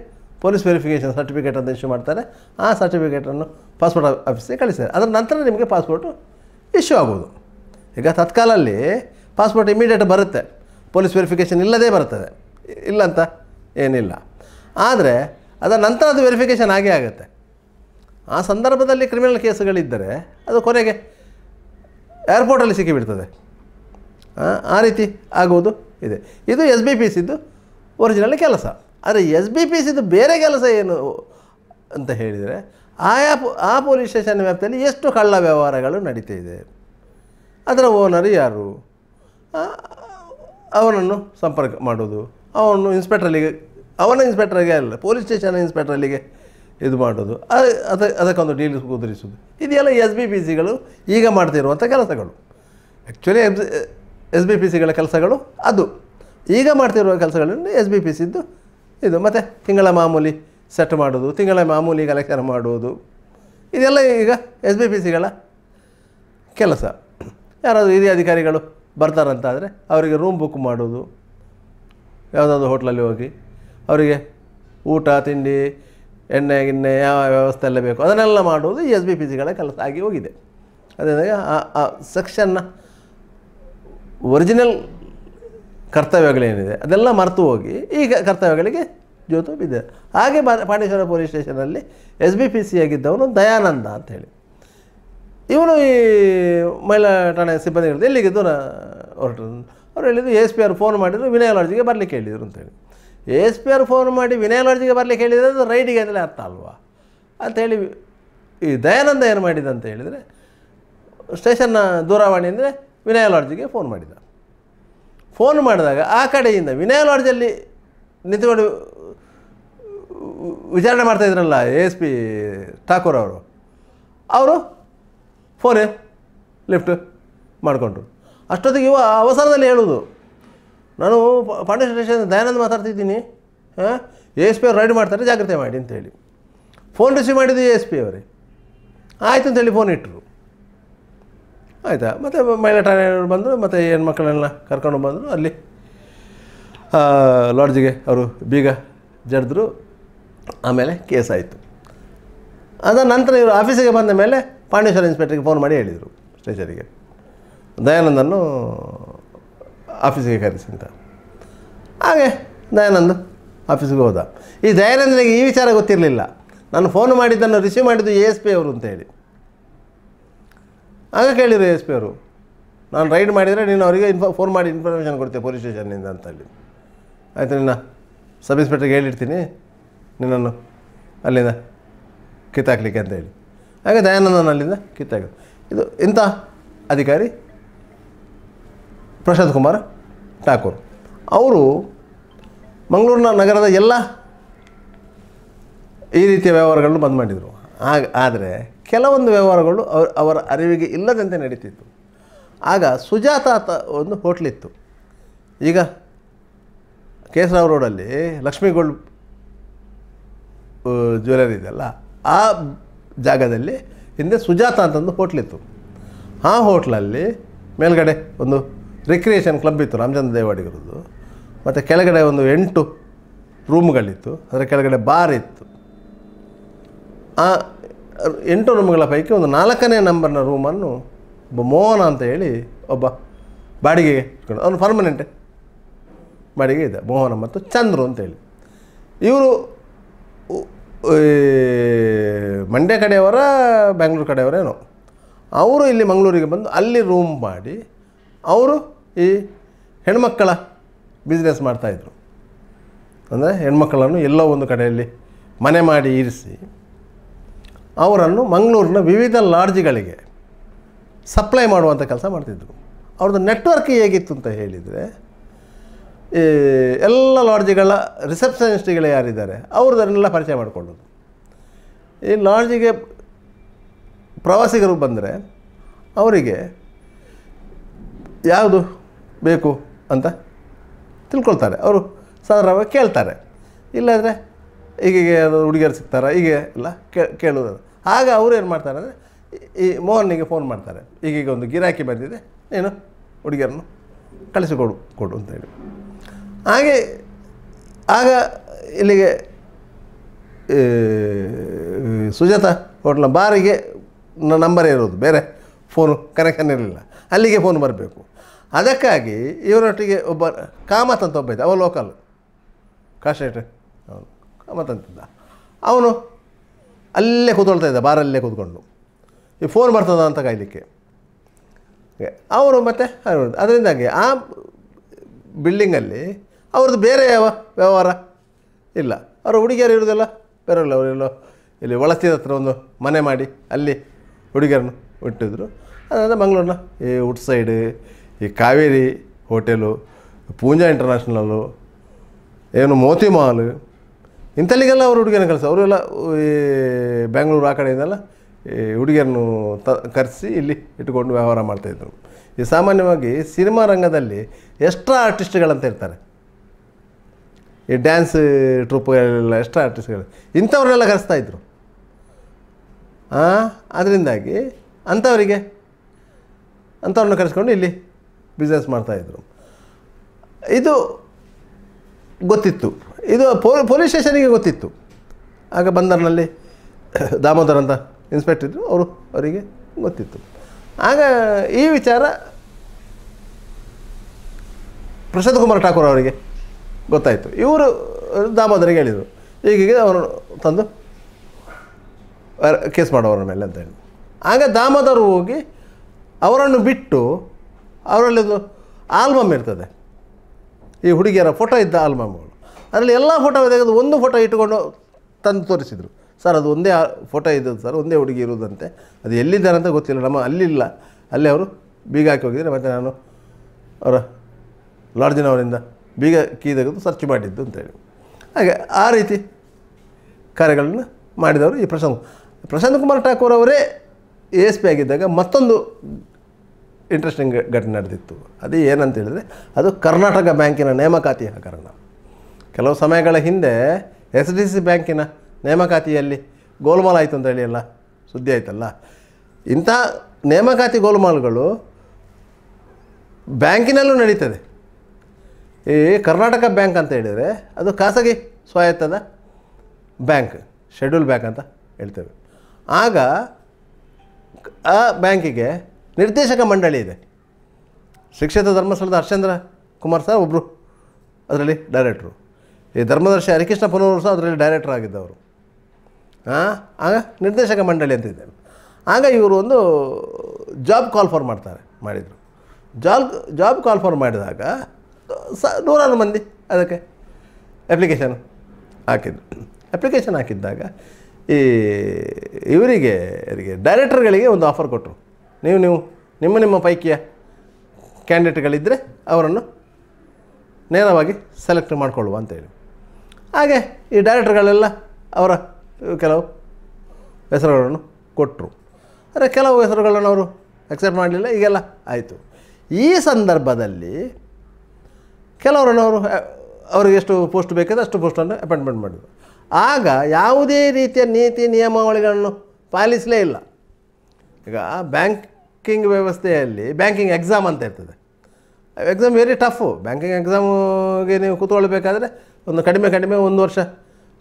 A: ಪೊಲೀಸ್ ವೆರಿಫಿಕೇಷನ್ ಸರ್ಟಿಫಿಕೇಟ್ ಅಂತ ಇಶ್ಯೂ ಮಾಡ್ತಾರೆ ಆ ಸರ್ಟಿಫಿಕೇಟನ್ನು ಪಾಸ್ಪೋರ್ಟ್ ಆಫೀಸಿಗೆ ಕಳಿಸ್ತಾರೆ ಅದರ ನಂತರ ನಿಮಗೆ ಪಾಸ್ಪೋರ್ಟು ಇಶ್ಯೂ ಆಗ್ಬೋದು ಈಗ ತತ್ಕಾಲಲ್ಲಿ ಪಾಸ್ಪೋರ್ಟ್ ಇಮಿಡಿಯೇಟ್ ಬರುತ್ತೆ ಪೊಲೀಸ್ ವೆರಿಫಿಕೇಷನ್ ಇಲ್ಲದೇ ಬರ್ತದೆ ಇಲ್ಲ ಅಂತ ಏನಿಲ್ಲ ಆದರೆ ಅದರ ನಂತರ ಅದು ವೆರಿಫಿಕೇಷನ್ ಆಗೇ ಆಗುತ್ತೆ ಆ ಸಂದರ್ಭದಲ್ಲಿ ಕ್ರಿಮಿನಲ್ ಕೇಸುಗಳಿದ್ದರೆ ಅದು ಕೊನೆಗೆ ಏರ್ಪೋರ್ಟಲ್ಲಿ ಸಿಕ್ಕಿಬಿಡ್ತದೆ ಆ ರೀತಿ ಆಗುವುದು ಇದೆ ಇದು ಎಸ್ ಬಿ ಪಿ ಸಿದ್ದು ಒರಿಜಿನಲ್ ಕೆಲಸ ಆದರೆ ಎಸ್ ಬಿ ಪಿ ಸಿದ್ದು ಬೇರೆ ಕೆಲಸ ಏನು ಅಂತ ಹೇಳಿದರೆ ಆಯಾ ಆ ಪೊಲೀಸ್ ಸ್ಟೇಷನ್ ವ್ಯಾಪ್ತಿಯಲ್ಲಿ ಎಷ್ಟು ಕಳ್ಳ ವ್ಯವಹಾರಗಳು ನಡೀತಾ ಇದೆ ಅದರ ಓನರು ಯಾರು ಅವನನ್ನು ಸಂಪರ್ಕ ಮಾಡೋದು ಅವನು ಇನ್ಸ್ಪೆಕ್ಟ್ರಲ್ಲಿಗೆ ಅವನ ಇನ್ಸ್ಪೆಕ್ಟ್ರಿಗೆ ಅಲ್ಲ ಪೊಲೀಸ್ ಸ್ಟೇಷನ್ ಇನ್ಸ್ಪೆಕ್ಟ್ರಲ್ಲಿಗೆ ಇದು ಮಾಡೋದು ಅದು ಅದಕ್ಕೊಂದು ಡೀಲ್ ಕುದುರಿಸೋದು ಇದೆಲ್ಲ ಎಸ್ ಬಿ ಪಿ ಸಿಗಳು ಈಗ ಮಾಡ್ತಿರುವಂಥ ಕೆಲಸಗಳು actually S S B P ಸಿಗಳ ಕೆಲಸಗಳು ಅದು ಈಗ ಮಾಡ್ತಿರುವ ಕೆಲಸಗಳನ್ನು ಎಸ್ ಬಿ ಪಿ ಸಿದ್ದು ಇದು ಮತ್ತು ತಿಂಗಳ ಮಾಮೂಲಿ ಸೆಟ್ ಮಾಡೋದು ತಿಂಗಳ ಮಾಮೂಲಿ ಕಲೆಕ್ಷನ್ ಮಾಡುವುದು ಇದೆಲ್ಲ ಈಗ ಎಸ್ ಬಿ ಪಿ ಸಿಗಳ ಕೆಲಸ ಯಾರಾದರೂ ಹಿರಿಯ ಅಧಿಕಾರಿಗಳು ಬರ್ತಾರಂತಾದರೆ ಅವರಿಗೆ ರೂಮ್ ಬುಕ್ ಮಾಡೋದು ಯಾವುದಾದ್ರು ಹೋಟ್ಲಲ್ಲಿ ಹೋಗಿ ಅವರಿಗೆ ಊಟ ತಿಂಡಿ ಎಣ್ಣೆ ಗಿಣ್ಣೆ ಯಾವ ವ್ಯವಸ್ಥೆ ಎಲ್ಲ ಬೇಕು ಅದನ್ನೆಲ್ಲ ಮಾಡುವುದು ಈ ಎಸ್ ಬಿ ಪಿ ಸಿಗಳ ಕೆಲಸ ಆಗಿ ಹೋಗಿದೆ ಅದರಿಂದ ಆ ಸೆಕ್ಷನ್ನ ಒರಿಜಿನಲ್ ಕರ್ತವ್ಯಗಳೇನಿದೆ ಅದೆಲ್ಲ ಮರೆತು ಹೋಗಿ ಈಗ ಕರ್ತವ್ಯಗಳಿಗೆ ಜ್ಯೋತು ಬಿದ್ದಿದೆ ಹಾಗೆ ಪಾಂಡೇಶ್ವರ ಪೊಲೀಸ್ ಸ್ಟೇಷನಲ್ಲಿ ಎಸ್ ಬಿ ಪಿ ಸಿ ಆಗಿದ್ದವನು ದಯಾನಂದ ಹೇಳಿ ಇವನು ಈ ಮಹಿಳಾ ಠಾಣೆ ಸಿಬ್ಬಂದಿ ಹೇಳಿದ್ರು ಎಲ್ಲಿಗಿದ್ದು ನಾ ಹೊರಟರು ಅವ್ರು ಹೇಳಿದ್ರು ಎಸ್ ಪಿ ಆರ್ ಫೋನ್ ಮಾಡಿದ್ರು ವಿನಯ ಲಾಡ್ಜಿಗೆ ಬರಲಿಕ್ಕೆ ಹೇಳಿದರು ಅಂತೇಳಿ ಎ ಎಸ್ ಪಿ ಆರ್ ಫೋನ್ ಮಾಡಿ ವಿನಯ ಲಾಡ್ಜಿಗೆ ಬರಲಿಕ್ಕೆ ಹೇಳಿದರೆ ಅದು ರೈಡಿಗೆ ಅಂದರೆ ಅರ್ಥ ಅಲ್ವಾ ಅಂಥೇಳಿ ಈ ದಯಾನಂದ ಏನು ಮಾಡಿದ ಅಂತ ಹೇಳಿದರೆ ಸ್ಟೇಷನ್ನ ದೂರವಾಣಿ ಅಂದರೆ ವಿನಯ ಲಾಡ್ಜಿಗೆ ಫೋನ್ ಮಾಡಿದ ಫೋನ್ ಮಾಡಿದಾಗ ಆ ಕಡೆಯಿಂದ ವಿನಯ ಲಾಡ್ಜಲ್ಲಿ ನಿಂತುಕೊಂಡು ವಿಚಾರಣೆ ಮಾಡ್ತಾಯಿದ್ರಲ್ಲ ಎ ಎಸ್ ಪಿ ಠಾಕೂರ್ ಅವರು ಅವರು ಫೋನ್ ಲಿಫ್ಟ್ ಮಾಡಿಕೊಂಡ್ರು ಅಷ್ಟೊತ್ತಿಗೆ ಇವ ಅವಸರದಲ್ಲಿ ಹೇಳೋದು ನಾನು ಪಾಂಡೆ ಸ್ಟೇಷನ್ ದಯಾನಂದ್ ಮಾತಾಡ್ತಿದ್ದೀನಿ ಹಾಂ ಎಸ್ ಪಿ ಅವ್ರು ರೈಡ್ ಮಾಡ್ತಾರೆ ಜಾಗ್ರತೆ ಮಾಡಿ ಅಂತೇಳಿ ಫೋನ್ ರಿಸೀವ್ ಮಾಡಿದ್ದು ಎ ಎಸ್ ಪಿ ಅವರೇ ಆಯಿತು ಅಂತೇಳಿ ಫೋನ್ ಇಟ್ಟರು ಆಯಿತಾ ಮತ್ತು ಮಹಿಳಾ ಠಾಣೆಯವರು ಬಂದರು ಮತ್ತು ಹೆಣ್ಮಕ್ಳೆಲ್ಲ ಕರ್ಕೊಂಡು ಬಂದರು ಅಲ್ಲಿ ಲಾಡ್ಜಿಗೆ ಅವರು ಬೀಗ ಜಡಿದ್ರು ಆಮೇಲೆ ಕೇಸ್ ಆಯಿತು ಅದ ನಂತರ ಇವರು ಆಫೀಸಿಗೆ ಬಂದ ಮೇಲೆ ಪಾಂಡೇಶ್ವರ ಇನ್ಸ್ಪೆಕ್ಟ್ರಿಗೆ ಫೋನ್ ಮಾಡಿ ಹೇಳಿದರು ಸ್ಟೇಷನಿಗೆ ದಯಾನಂದನ್ನು ಆಫೀಸಿಗೆ ಕರೆಸಿ ಅಂತ ಹಾಗೆ ದಯಾನಂದ ಆಫೀಸ್ಗೆ ಹೋದ ಈ ದಯಾನಂದನಿಗೆ ಈ ವಿಚಾರ ಗೊತ್ತಿರಲಿಲ್ಲ ನಾನು ಫೋನ್ ಮಾಡಿದ್ದನ್ನು ರಿಸೀವ್ ಮಾಡಿದ್ದು ಎ ಎಸ್ ಪಿ ಅವರು ಅಂತೇಳಿ ಆಗ ಕೇಳಿದರು ಎ ಎಸ್ ಪಿ ಅವರು ನಾನು ರೈಡ್ ಮಾಡಿದರೆ ನೀನು ಅವರಿಗೆ ಇನ್ಫಾ ಫೋನ್ ಮಾಡಿ ಇನ್ಫಾರ್ಮೇಷನ್ ಕೊಡ್ತೀವಿ ಪೊಲೀಸ್ ಸ್ಟೇಷನ್ನಿಂದ ಹೇಳಿ ಆಯಿತು ನಿನ್ನ ಸಬ್ ಇನ್ಸ್ಪೆಕ್ಟ್ರಿಗೆ ಹೇಳಿರ್ತೀನಿ ನಿನ್ನನ್ನು ಅಲ್ಲಿಂದ ಕಿತ್ತಾಕ್ಲಿಕ್ಕೆ ಹೇಳಿ ಹಾಗೆ ದಯಾನಂದನ ಅಲ್ಲಿಂದ ಕಿತ್ತಾಗ ಇದು ಇಂಥ ಅಧಿಕಾರಿ ಪ್ರಶಾಂತ್ ಕುಮಾರ್ ಠಾಕೂರ್ ಅವರು ಮಂಗಳೂರಿನ ನಗರದ ಎಲ್ಲ ಈ ರೀತಿಯ ವ್ಯವಹಾರಗಳನ್ನು ಬಂದ್ ಮಾಡಿದರು ಆಗ ಆದರೆ ಕೆಲವೊಂದು ವ್ಯವಹಾರಗಳು ಅವ್ರ ಅವರ ಅರಿವಿಗೆ ಇಲ್ಲದಂತೆ ನಡೀತಿತ್ತು ಆಗ ಸುಜಾತ ಅಂತ ಒಂದು ಹೋಟ್ಲಿತ್ತು ಈಗ ಕೇಸರಾವ್ ರೋಡಲ್ಲಿ ಲಕ್ಷ್ಮೀ ಗೋಲ್ಡ್ ಜ್ಯುವೆಲರಿ ಇದೆಯಲ್ಲ ಆ ಜಾಗದಲ್ಲಿ ಹಿಂದೆ ಸುಜಾತ ಅಂತಂದು ಹೋಟ್ಲಿತ್ತು ಆ ಹೋಟ್ಲಲ್ಲಿ ಮೇಲ್ಗಡೆ ಒಂದು ರಿಕ್ರಿಯೇಷನ್ ಕ್ಲಬ್ ಇತ್ತು ರಾಮಚಂದ್ರ ದೇವಾಡಿಗರದ್ದು ಮತ್ತು ಕೆಳಗಡೆ ಒಂದು ಎಂಟು ರೂಮ್ಗಳಿತ್ತು ಅದರ ಕೆಳಗಡೆ ಬಾರ್ ಇತ್ತು ಆ ಎಂಟು ರೂಮ್ಗಳ ಪೈಕಿ ಒಂದು ನಾಲ್ಕನೇ ನಂಬರ್ನ ರೂಮನ್ನು ಒಬ್ಬ ಮೋಹನ ಅಂತ ಹೇಳಿ ಒಬ್ಬ ಬಾಡಿಗೆಗೆ ಇಟ್ಕೊಂಡು ಅವನು ಪರ್ಮನೆಂಟ್ ಬಾಡಿಗೆ ಇದೆ ಮೋಹನ ಮತ್ತು ಚಂದ್ರು ಅಂತೇಳಿ ಇವರು ಮಂಡ್ಯ ಕಡೆಯವರ ಬ್ಯಾಂಗ್ಳೂರು ಕಡೆಯವರೇನೋ ಅವರು ಇಲ್ಲಿ ಮಂಗಳೂರಿಗೆ ಬಂದು ಅಲ್ಲಿ ರೂಮ್ ಮಾಡಿ ಅವರು ಈ ಹೆಣ್ಮಕ್ಕಳ ಬಿಸ್ನೆಸ್ ಮಾಡ್ತಾಯಿದ್ರು ಅಂದರೆ ಹೆಣ್ಮಕ್ಕಳನ್ನು ಎಲ್ಲೋ ಒಂದು ಕಡೆಯಲ್ಲಿ ಮನೆ ಮಾಡಿ ಇರಿಸಿ ಅವರನ್ನು ಮಂಗಳೂರಿನ ವಿವಿಧ ಲಾಡ್ಜ್ಗಳಿಗೆ ಸಪ್ಲೈ ಮಾಡುವಂಥ ಕೆಲಸ ಮಾಡ್ತಿದ್ರು ಅವ್ರದ್ದು ನೆಟ್ವರ್ಕ್ ಹೇಗಿತ್ತು ಅಂತ ಹೇಳಿದರೆ ಈ ಎಲ್ಲ ಲಾಡ್ಜ್ಗಳ ರಿಸೆಪ್ಷನಿಸ್ಟ್ಗಳು ಯಾರಿದ್ದಾರೆ ಅವ್ರದನ್ನೆಲ್ಲ ಪರಿಚಯ ಮಾಡಿಕೊಳ್ಳೋದು ಈ ಲಾಡ್ಜಿಗೆ ಪ್ರವಾಸಿಗರು ಬಂದರೆ ಅವರಿಗೆ ಯಾವುದು ಬೇಕು ಅಂತ ತಿಳ್ಕೊಳ್ತಾರೆ ಅವರು ಸಾಧಾರಣವಾಗಿ ಕೇಳ್ತಾರೆ ಇಲ್ಲಾಂದರೆ ಈಗೀಗೆ ಹುಡುಗಿಯರು ಸಿಗ್ತಾರ ಹೀಗೆ ಎಲ್ಲ ಕೇಳೋದು ಆಗ ಅವರು ಏನು ಮಾಡ್ತಾರೆ ಅಂದರೆ ಈ ಮೋಹನಿಗೆ ಫೋನ್ ಮಾಡ್ತಾರೆ ಈಗೀಗ ಒಂದು ಗಿರಾಕಿ ಬಂದಿದೆ ನೀನು ಹುಡುಗಿಯರನ್ನು ಕಳಿಸಿಕೊಡು ಕೊಡು ಅಂತ ಹೇಳಿ ಹಾಗೆ ಆಗ ಇಲ್ಲಿಗೆ ಸುಜಾತ ಹೋಟ್ಲ ಬಾರಿಗೆ ನಂಬರ್ ಇರೋದು ಬೇರೆ ಫೋನು ಕನೆಕ್ಷನ್ ಇರಲಿಲ್ಲ ಅಲ್ಲಿಗೆ ಫೋನ್ ಬರಬೇಕು ಅದಕ್ಕಾಗಿ ಇವರೊಟ್ಟಿಗೆ ಒಬ್ಬ ಕಾಮತ್ ಅಂತ ಒಬ್ಬ ಇದ್ದ ಅವ ಲೋಕಲ್ ಕಾಶೇಟ್ ಅವನು ಕಾಮತ್ ಅಂತಿದ್ದ ಅವನು ಅಲ್ಲೇ ಕೂತ್ಕೊಳ್ತಾ ಇದ್ದ ಬಾರಲ್ಲೇ ಕೂತ್ಕೊಂಡು ಈ ಫೋನ್ ಬರ್ತದ ಅಂತ ಕಾಯ್ಲಿಕ್ಕೆ ಅವರು ಮತ್ತು ಅದರಿಂದಾಗಿ ಆ ಬಿಲ್ಡಿಂಗಲ್ಲಿ ಅವ್ರದ್ದು ಬೇರೆ ಯಾವ ವ್ಯವಹಾರ ಇಲ್ಲ ಅವರು ಹುಡುಗಿಯರು ಇರೋದಿಲ್ಲ ಬೇರೆ ಅವರೆಲ್ಲೋ ಇಲ್ಲಿ ಒಳಸ್ತಿದ ಹತ್ರ ಒಂದು ಮನೆ ಮಾಡಿ ಅಲ್ಲಿ ಹುಡುಗಿಯರನ್ನು ಹುಟ್ಟಿದ್ರು ಅದಾದ ಮಂಗಳೂರಿನ ಈ ವುಡ್ ಸೈಡ್ ಈ ಕಾವೇರಿ ಹೋಟೆಲು ಪೂಂಜಾ ಇಂಟರ್ನ್ಯಾಷನಲ್ಲು ಏನು ಮೋತಿ ಮಾಲ್ ಇಂಥಲ್ಲಿಗೆಲ್ಲ ಅವರು ಹುಡುಗಿಯನ್ನು ಕೆಲಸ ಅವರೆಲ್ಲ ಈ ಬೆಂಗಳೂರು ಆ ಕಡೆಯಿಂದಲ್ಲ ಹುಡುಗಿಯನ್ನು ತ ಕರೆಸಿ ಇಲ್ಲಿ ಇಟ್ಟುಕೊಂಡು ವ್ಯವಹಾರ ಮಾಡ್ತಾಯಿದ್ರು ಈ ಸಾಮಾನ್ಯವಾಗಿ ಸಿನಿಮಾ ರಂಗದಲ್ಲಿ ಎಕ್ಸ್ಟ್ರಾ ಆರ್ಟಿಸ್ಟ್ಗಳಂತ ಇರ್ತಾರೆ ಈ ಡ್ಯಾನ್ಸ್ ಟ್ರೂಪ್ಗಳೆಲ್ಲ ಎಕ್ಸ್ಟ್ರಾ ಆರ್ಟಿಸ್ಟ್ಗಳು ಇಂಥವ್ರನ್ನೆಲ್ಲ ಕರೆಸ್ತಾಯಿದ್ರು ಅದರಿಂದಾಗಿ ಅಂಥವರಿಗೆ ಅಂಥವ್ರನ್ನ ಕರೆಸ್ಕೊಂಡು ಇಲ್ಲಿ ಬಿಸ್ನೆಸ್ ಮಾಡ್ತಾಯಿದ್ರು ಇದು ಗೊತ್ತಿತ್ತು ಇದು ಪೊಲೀಸ್ ಸ್ಟೇಷನಿಗೆ ಗೊತ್ತಿತ್ತು ಆಗ ಬಂದರ್ನಲ್ಲಿ ದಾಮೋದರ್ ಅಂತ ಇನ್ಸ್ಪೆಕ್ಟರ್ ಇದ್ದರು ಅವರು ಅವರಿಗೆ ಗೊತ್ತಿತ್ತು ಆಗ ಈ ವಿಚಾರ ಪ್ರಸಾದ್ ಕುಮಾರ್ ಠಾಕೂರ್ ಅವರಿಗೆ ಗೊತ್ತಾಯಿತು ಇವರು ದಾಮೋದರಿಗೆ ಹೇಳಿದರು ಈಗೀಗ ಅವರು ತಂದು ಕೇಸ್ ಮಾಡೋರ ಮೇಲೆ ಅಂತ ಹೇಳಿ ಆಗ ದಾಮೋದರ್ ಹೋಗಿ ಅವರನ್ನು ಬಿಟ್ಟು ಅವರಲ್ಲೊಂದು ಆಲ್ಬಮ್ ಇರ್ತದೆ ಈ ಹುಡುಗಿಯರ ಫೋಟೋ ಇದ್ದ ಆಲ್ಬಮ್ಗಳು ಅದರಲ್ಲಿ ಎಲ್ಲ ಫೋಟೋ ತೆಗೆದು ಒಂದು ಫೋಟೋ ಇಟ್ಟುಕೊಂಡು ತಂದು ತೋರಿಸಿದರು ಸರ್ ಅದು ಒಂದೇ ಫೋಟೋ ಇದ್ದದ್ದು ಸರ್ ಒಂದೇ ಹುಡುಗಿ ಇರುವುದಂತೆ ಅದು ಎಲ್ಲಿದ್ದಾರೆ ಅಂತ ಗೊತ್ತಿಲ್ಲ ನಮ್ಮ ಅಲ್ಲಿಲ್ಲ ಅಲ್ಲಿ ಅವರು ಬೀಗ ಹಾಕಿ ಹೋಗಿದ್ದಾರೆ ಮತ್ತು ನಾನು ಅವರ ಲಾಡ್ಜಿನವರಿಂದ ಬೀಗ ಕೀ ತೆಗೆದು ಸರ್ಚ್ ಮಾಡಿದ್ದು ಅಂತೇಳಿ ಹಾಗೆ ಆ ರೀತಿ ಕಾರ್ಯಗಳನ್ನು ಮಾಡಿದವರು ಈ ಪ್ರಶಾಂತ್ ಪ್ರಶಾಂತ್ ಕುಮಾರ್ ಠಾಕೂರ್ ಅವರೇ ಎ ಎಸ್ ಪಿ ಆಗಿದ್ದಾಗ ಮತ್ತೊಂದು ಇಂಟ್ರೆಸ್ಟಿಂಗ್ ಘಟನೆ ನಡೆದಿತ್ತು ಅದು ಏನಂತ ಹೇಳಿದರೆ ಅದು ಕರ್ನಾಟಕ ಬ್ಯಾಂಕಿನ ನೇಮಕಾತಿ ಹಗರಣ ಕೆಲವು ಸಮಯಗಳ ಹಿಂದೆ ಎಸ್ ಡಿ ಸಿ ಬ್ಯಾಂಕಿನ ನೇಮಕಾತಿಯಲ್ಲಿ ಗೋಲ್ಮಾಲ್ ಆಯಿತು ಅಂತ ಹೇಳಿ ಅಲ್ಲ ಸುದ್ದಿ ಆಯಿತಲ್ಲ ಇಂಥ ನೇಮಕಾತಿ ಗೋಲ್ಮಾಲ್ಗಳು ಬ್ಯಾಂಕಿನಲ್ಲೂ ನಡೀತದೆ ಈ ಕರ್ನಾಟಕ ಬ್ಯಾಂಕ್ ಅಂತ ಹೇಳಿದರೆ ಅದು ಖಾಸಗಿ ಸ್ವಾಯತ್ತದ ಬ್ಯಾಂಕ್ ಶೆಡ್ಯೂಲ್ ಬ್ಯಾಂಕ್ ಅಂತ ಹೇಳ್ತೇವೆ ಆಗ ಆ ಬ್ಯಾಂಕಿಗೆ ನಿರ್ದೇಶಕ ಮಂಡಳಿ ಇದೆ ಶಿಕ್ಷಿತ ಧರ್ಮಸ್ಥಳದ ಹರ್ಷೇಂದ್ರ ಕುಮಾರ್ ಸರ್ ಒಬ್ಬರು ಅದರಲ್ಲಿ ಡೈರೆಕ್ಟ್ರು ಈ ಧರ್ಮದರ್ಶಿ ಹರಿಕೃಷ್ಣ ಪುನವರು ಸಹ ಅದರಲ್ಲಿ ಡೈರೆಕ್ಟರ್ ಆಗಿದ್ದವರು ಆಗ ನಿರ್ದೇಶಕ ಮಂಡಳಿ ಅಂತ ಇದ್ದೇವೆ ಆಗ ಇವರು ಒಂದು ಜಾಬ್ ಕಾಲ್ ಫಾರ್ ಮಾಡ್ತಾರೆ ಮಾಡಿದರು ಜಾಬ್ ಜಾಬ್ ಕಾಲ್ ಫಾರ್ ಮಾಡಿದಾಗ ಸ ನೂರಾರು ಮಂದಿ ಅದಕ್ಕೆ ಅಪ್ಲಿಕೇಶನ್ ಹಾಕಿದ್ರು ಅಪ್ಲಿಕೇಶನ್ ಹಾಕಿದ್ದಾಗ ಈ ಇವರಿಗೆ ಅವರಿಗೆ ಡೈರೆಕ್ಟರ್ಗಳಿಗೆ ಒಂದು ಆಫರ್ ಕೊಟ್ಟರು ನೀವು ನೀವು ನಿಮ್ಮ ನಿಮ್ಮ ಪೈಕಿಯ ಕ್ಯಾಂಡಿಡೇಟ್ಗಳಿದ್ದರೆ ಅವರನ್ನು ನೇರವಾಗಿ ಸೆಲೆಕ್ಟ್ ಮಾಡಿಕೊಳ್ಳುವ ಅಂತೇಳಿ ಹಾಗೆ ಈ ಡೈರೆಕ್ಟರ್ಗಳೆಲ್ಲ ಅವರ ಕೆಲವು ಹೆಸರುಗಳನ್ನು ಕೊಟ್ಟರು ಆದರೆ ಕೆಲವು ಹೆಸರುಗಳನ್ನು ಅವರು ಅಕ್ಸೆಪ್ಟ್ ಮಾಡಲಿಲ್ಲ ಈಗೆಲ್ಲ ಆಯಿತು ಈ ಸಂದರ್ಭದಲ್ಲಿ ಕೆಲವರನ್ನು ಅವರು ಅವರಿಗೆ ಎಷ್ಟು ಪೋಸ್ಟ್ ಬೇಕಿದೆ ಅಷ್ಟು ಪೋಸ್ಟನ್ನು ಅಪಾಯಿಂಟ್ಮೆಂಟ್ ಮಾಡಿದರು ಆಗ ಯಾವುದೇ ರೀತಿಯ ನೀತಿ ನಿಯಮಾವಳಿಗಳನ್ನು ಪಾಲಿಸಲೇ ಇಲ್ಲ ಈಗ ಬ್ಯಾಂಕಿಂಗ್ ವ್ಯವಸ್ಥೆಯಲ್ಲಿ ಬ್ಯಾಂಕಿಂಗ್ ಎಕ್ಸಾಮ್ ಅಂತ ಇರ್ತದೆ ಎಕ್ಸಾಮ್ ವೆರಿ ಟಫು ಬ್ಯಾಂಕಿಂಗ್ ಎಕ್ಸಾಮಿಗೆ ನೀವು ಕೂತ್ಕೊಳ್ಬೇಕಾದ್ರೆ ಒಂದು ಕಡಿಮೆ ಕಡಿಮೆ ಒಂದು ವರ್ಷ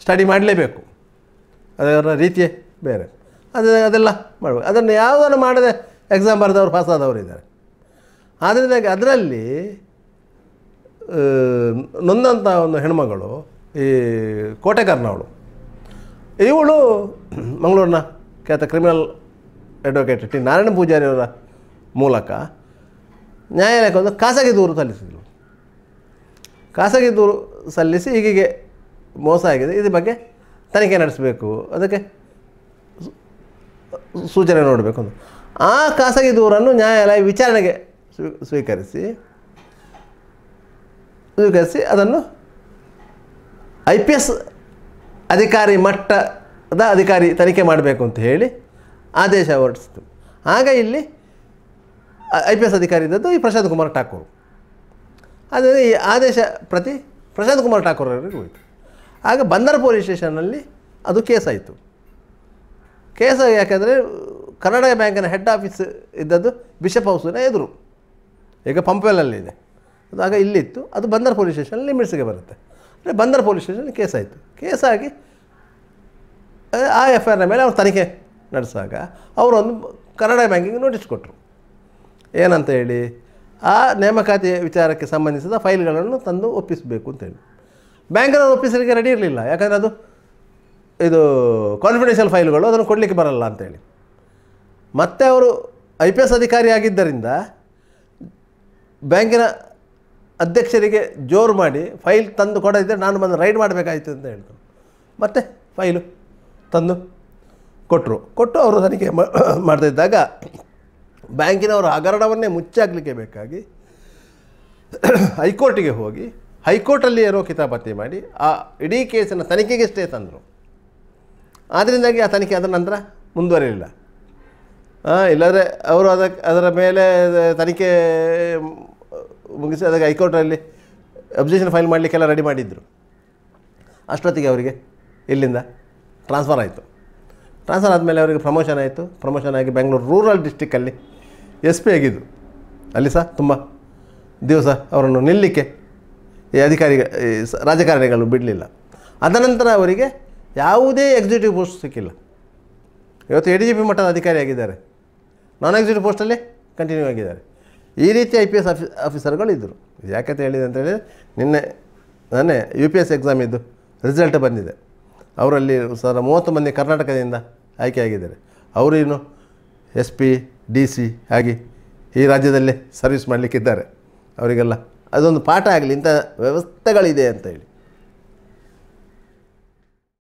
A: ಸ್ಟಡಿ ಮಾಡಲೇಬೇಕು ಅದರ ರೀತಿಯೇ ಬೇರೆ ಅದು ಅದೆಲ್ಲ ಮಾಡಬೇಕು ಅದನ್ನು ಯಾವುದನ್ನು ಮಾಡದೆ ಎಕ್ಸಾಮ್ ಬರೆದವರು ಪಾಸಾದವರು ಇದ್ದಾರೆ ಆದ್ದರಿಂದ ಅದರಲ್ಲಿ ನೊಂದಂಥ ಒಂದು ಹೆಣ್ಮಗಳು ಈ ಕೋಟೆಕರ್ನವಳು ಇವಳು ಮಂಗಳೂರಿನ ಖ್ಯಾತ ಕ್ರಿಮಿನಲ್ ಅಡ್ವೊಕೇಟ್ ಟಿ ನಾರಾಯಣ ಪೂಜಾರಿಯವರ ಮೂಲಕ ನ್ಯಾಯಾಲಯಕ್ಕೆ ಒಂದು ಖಾಸಗಿ ದೂರು ಸಲ್ಲಿಸಿದ್ರು ಖಾಸಗಿ ದೂರು ಸಲ್ಲಿಸಿ ಈಗೀಗೆ ಮೋಸ ಆಗಿದೆ ಇದ್ರ ಬಗ್ಗೆ ತನಿಖೆ ನಡೆಸಬೇಕು ಅದಕ್ಕೆ ಸೂಚನೆ ನೋಡಬೇಕು ಅಂತ ಆ ಖಾಸಗಿ ದೂರನ್ನು ನ್ಯಾಯಾಲಯ ವಿಚಾರಣೆಗೆ ಸ್ವೀಕರಿಸಿ ಸ್ವೀಕರಿಸಿ ಅದನ್ನು ಐ ಪಿ ಎಸ್ ಅಧಿಕಾರಿ ಮಟ್ಟದ ಅಧಿಕಾರಿ ತನಿಖೆ ಮಾಡಬೇಕು ಅಂತ ಹೇಳಿ ಆದೇಶ ಹೊರಡಿಸಿತು ಆಗ ಇಲ್ಲಿ ಐ ಪಿ ಎಸ್ ಅಧಿಕಾರಿ ಇದ್ದದ್ದು ಈ ಪ್ರಶಾಂತ್ ಕುಮಾರ್ ಠಾಕೂರ್ ಆದರೆ ಈ ಆದೇಶ ಪ್ರತಿ ಪ್ರಶಾಂತ್ ಕುಮಾರ್ ಠಾಕೂರ್ ಅವರಿಗೆ ಹೋಯಿತು ಆಗ ಬಂದರ್ ಪೊಲೀಸ್ ಸ್ಟೇಷನಲ್ಲಿ ಅದು ಕೇಸಾಯಿತು ಕೇಸ ಯಾಕೆಂದರೆ ಕರ್ನಾಟಕ ಬ್ಯಾಂಕಿನ ಹೆಡ್ ಆಫೀಸ್ ಇದ್ದದ್ದು ಬಿಷಪ್ ಹೌಸಿನ ಎದುರು ಈಗ ಪಂಪೆಲಲ್ಲಿದೆ ಅದು ಆಗ ಇಲ್ಲಿತ್ತು ಅದು ಬಂದರ್ ಪೊಲೀಸ್ ಸ್ಟೇಷನ್ ಲಿಮಿಟ್ಸ್ಗೆ ಬರುತ್ತೆ ಅಂದರೆ ಬಂದರ್ ಪೊಲೀಸ್ ಸ್ಟೇಷನ್ ಕೇಸಾಯಿತು ಕೇಸಾಗಿ ಆ ಎಫ್ ಐ ಆರ್ನ ಮೇಲೆ ಅವ್ರು ತನಿಖೆ ನಡೆಸಿದಾಗ ಅವರೊಂದು ಕನ್ನಡ ಬ್ಯಾಂಕಿಗೆ ನೋಟಿಸ್ ಕೊಟ್ಟರು ಏನಂತ ಹೇಳಿ ಆ ನೇಮಕಾತಿ ವಿಚಾರಕ್ಕೆ ಸಂಬಂಧಿಸಿದ ಫೈಲ್ಗಳನ್ನು ತಂದು ಒಪ್ಪಿಸಬೇಕು ಅಂತೇಳಿ ಬ್ಯಾಂಕಿನವರ ಒಪ್ಪಿಸಲಿಕ್ಕೆ ರೆಡಿ ಇರಲಿಲ್ಲ ಯಾಕಂದರೆ ಅದು ಇದು ಕಾನ್ಫಿಡೆನ್ಷಿಯಲ್ ಫೈಲ್ಗಳು ಅದನ್ನು ಕೊಡಲಿಕ್ಕೆ ಬರಲ್ಲ ಅಂತೇಳಿ ಮತ್ತೆ ಅವರು ಐ ಪಿ ಎಸ್ ಆಗಿದ್ದರಿಂದ ಬ್ಯಾಂಕಿನ ಅಧ್ಯಕ್ಷರಿಗೆ ಜೋರು ಮಾಡಿ ಫೈಲ್ ತಂದು ಕೊಡದಿದ್ದರೆ ನಾನು ಬಂದು ರೈಡ್ ಮಾಡಬೇಕಾಯಿತು ಅಂತ ಹೇಳಿದ್ರು ಮತ್ತೆ ಫೈಲು ತಂದು ಕೊಟ್ಟರು ಕೊಟ್ಟು ಅವರು ತನಿಖೆ ಮಾಡ್ತಾಯಿದ್ದಾಗ ಬ್ಯಾಂಕಿನವರು ಹಗರಣವನ್ನೇ ಮುಚ್ಚಾಗಲಿಕ್ಕೆ ಬೇಕಾಗಿ ಹೈಕೋರ್ಟಿಗೆ ಹೋಗಿ ಹೈಕೋರ್ಟಲ್ಲಿ ಏನೋ ಕಿತಾಪತಿ ಮಾಡಿ ಆ ಇಡೀ ಕೇಸಿನ ತನಿಖೆಗೆ ಸ್ಟೇ ತಂದರು ಆದ್ದರಿಂದಾಗಿ ಆ ತನಿಖೆ ಅದರ ನಂತರ ಮುಂದುವರಿಲಿಲ್ಲ ಇಲ್ಲಾದರೆ ಅವರು ಅದಕ್ಕೆ ಅದರ ಮೇಲೆ ತನಿಖೆ ಮುಗಿಸಿ ಅದಕ್ಕೆ ಹೈಕೋರ್ಟಲ್ಲಿ ಅಬ್ಜೆಕ್ಷನ್ ಫೈಲ್ ಮಾಡಲಿಕ್ಕೆಲ್ಲ ರೆಡಿ ಮಾಡಿದ್ದರು ಅಷ್ಟೊತ್ತಿಗೆ ಅವರಿಗೆ ಇಲ್ಲಿಂದ ಟ್ರಾನ್ಸ್ಫರ್ ಆಯಿತು ಟ್ರಾನ್ಸ್ಫರ್ ಆದಮೇಲೆ ಅವರಿಗೆ ಪ್ರಮೋಷನ್ ಆಯಿತು ಪ್ರಮೋಷನ್ ಆಗಿ ಬೆಂಗಳೂರು ರೂರಲ್ ಡಿಸ್ಟಿಕ್ಕಲ್ಲಿ ಎಸ್ ಪಿ ಆಗಿದ್ದು ಅಲ್ಲಿ ಸಹ ತುಂಬ ದಿವಸ ಅವರನ್ನು ನಿಲ್ಲಿಕ್ಕೆ ಈ ಅಧಿಕಾರಿ ರಾಜಕಾರಣಿಗಳು ಬಿಡಲಿಲ್ಲ ಅದನಂತರ ಅವರಿಗೆ ಯಾವುದೇ ಎಕ್ಸಿಕ್ಯೂಟಿವ್ ಪೋಸ್ಟ್ ಸಿಕ್ಕಿಲ್ಲ ಇವತ್ತು ಎ ಡಿ ಜಿ ಪಿ ಮಟ್ಟದ ಅಧಿಕಾರಿಯಾಗಿದ್ದಾರೆ ನಾನ್ ಎಕ್ಸಿಕ್ಯೂಟಿವ್ ಪೋಸ್ಟಲ್ಲಿ ಕಂಟಿನ್ಯೂ ಆಗಿದ್ದಾರೆ ಈ ರೀತಿ ಐ ಪಿ ಎಸ್ ಆಫಿ ಆಫೀಸರ್ಗಳು ಇದ್ದರು ಯಾಕಂತ ಹೇಳಿದೆ ಅಂತ ನಿನ್ನೆ ನಾನೇ ಯು ಪಿ ಎಸ್ ಎಕ್ಸಾಮ್ ಇದ್ದು ರಿಸಲ್ಟ್ ಬಂದಿದೆ ಅವರಲ್ಲಿ ಸರ ಮೂವತ್ತು ಮಂದಿ ಕರ್ನಾಟಕದಿಂದ ಆಯ್ಕೆಯಾಗಿದ್ದಾರೆ ಅವರೇನು ಎಸ್ ಪಿ ಡಿ ಸಿ ಆಗಿ ಈ ರಾಜ್ಯದಲ್ಲೇ ಸರ್ವಿಸ್ ಮಾಡಲಿಕ್ಕಿದ್ದಾರೆ ಅವರಿಗೆಲ್ಲ ಅದೊಂದು ಪಾಠ ಆಗಲಿ ಇಂಥ ವ್ಯವಸ್ಥೆಗಳಿದೆ ಅಂತ ಹೇಳಿ